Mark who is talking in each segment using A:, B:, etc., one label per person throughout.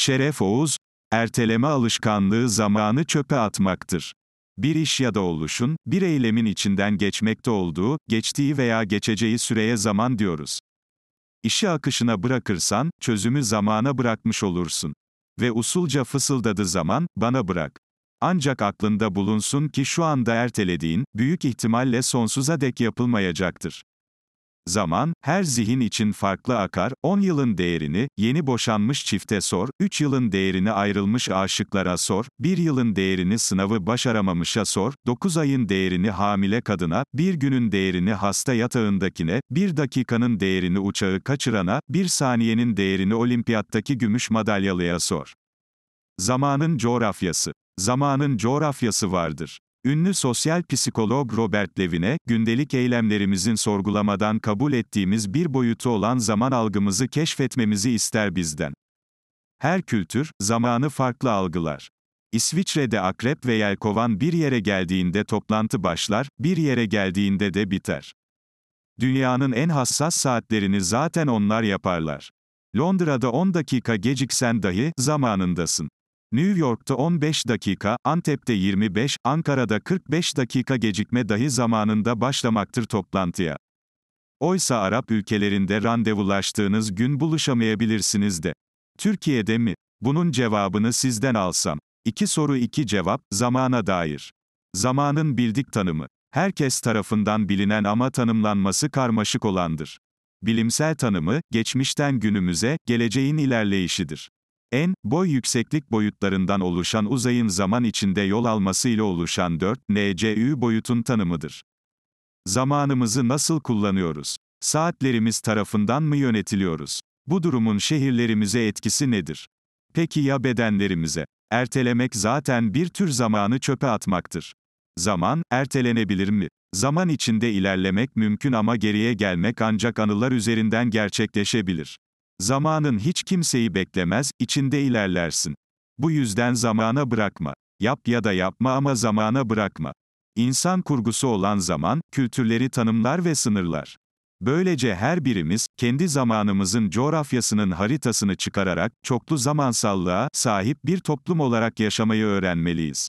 A: Şeref Oğuz, erteleme alışkanlığı zamanı çöpe atmaktır. Bir iş ya da oluşun, bir eylemin içinden geçmekte olduğu, geçtiği veya geçeceği süreye zaman diyoruz. İşi akışına bırakırsan, çözümü zamana bırakmış olursun. Ve usulca fısıldadı zaman, bana bırak. Ancak aklında bulunsun ki şu anda ertelediğin, büyük ihtimalle sonsuza dek yapılmayacaktır. Zaman, her zihin için farklı akar, 10 yılın değerini, yeni boşanmış çifte sor, 3 yılın değerini ayrılmış aşıklara sor, 1 yılın değerini sınavı başaramamışa sor, 9 ayın değerini hamile kadına, 1 günün değerini hasta yatağındakine, 1 dakikanın değerini uçağı kaçırana, 1 saniyenin değerini olimpiyattaki gümüş madalyalıya sor. Zamanın coğrafyası. Zamanın coğrafyası vardır. Ünlü sosyal psikolog Robert Levine, gündelik eylemlerimizin sorgulamadan kabul ettiğimiz bir boyutu olan zaman algımızı keşfetmemizi ister bizden. Her kültür, zamanı farklı algılar. İsviçre'de akrep ve yelkovan bir yere geldiğinde toplantı başlar, bir yere geldiğinde de biter. Dünyanın en hassas saatlerini zaten onlar yaparlar. Londra'da 10 dakika geciksen dahi, zamanındasın. New York'ta 15 dakika, Antep'te 25, Ankara'da 45 dakika gecikme dahi zamanında başlamaktır toplantıya. Oysa Arap ülkelerinde randevulaştığınız gün buluşamayabilirsiniz de. Türkiye'de mi? Bunun cevabını sizden alsam. İki soru iki cevap, zamana dair. Zamanın bildik tanımı. Herkes tarafından bilinen ama tanımlanması karmaşık olandır. Bilimsel tanımı, geçmişten günümüze, geleceğin ilerleyişidir en, boy yükseklik boyutlarından oluşan uzayın zaman içinde yol almasıyla oluşan 4, NCÜ boyutun tanımıdır. Zamanımızı nasıl kullanıyoruz? Saatlerimiz tarafından mı yönetiliyoruz? Bu durumun şehirlerimize etkisi nedir? Peki ya bedenlerimize? Ertelemek zaten bir tür zamanı çöpe atmaktır. Zaman, ertelenebilir mi? Zaman içinde ilerlemek mümkün ama geriye gelmek ancak anılar üzerinden gerçekleşebilir. Zamanın hiç kimseyi beklemez, içinde ilerlersin. Bu yüzden zamana bırakma. Yap ya da yapma ama zamana bırakma. İnsan kurgusu olan zaman, kültürleri tanımlar ve sınırlar. Böylece her birimiz, kendi zamanımızın coğrafyasının haritasını çıkararak, çoklu zamansallığa sahip bir toplum olarak yaşamayı öğrenmeliyiz.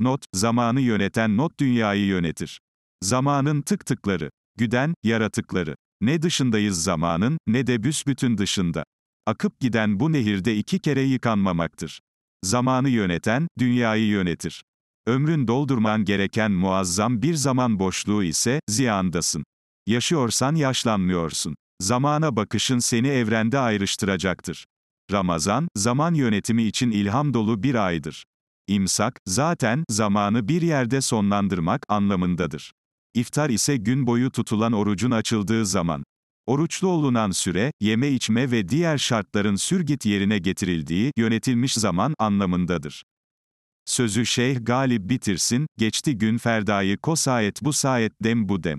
A: Not, zamanı yöneten not dünyayı yönetir. Zamanın tık tıkları, güden, yaratıkları. Ne dışındayız zamanın, ne de büsbütün dışında. Akıp giden bu nehirde iki kere yıkanmamaktır. Zamanı yöneten, dünyayı yönetir. Ömrün doldurman gereken muazzam bir zaman boşluğu ise, ziyandasın. Yaşıyorsan yaşlanmıyorsun. Zamana bakışın seni evrende ayrıştıracaktır. Ramazan, zaman yönetimi için ilham dolu bir aydır. İmsak, zaten, zamanı bir yerde sonlandırmak anlamındadır. İftar ise gün boyu tutulan orucun açıldığı zaman. Oruçlu olunan süre, yeme içme ve diğer şartların sürgit yerine getirildiği, yönetilmiş zaman anlamındadır. Sözü Şeyh Galip bitirsin, geçti gün ferdayı kosayet bu sayet dem bu dem.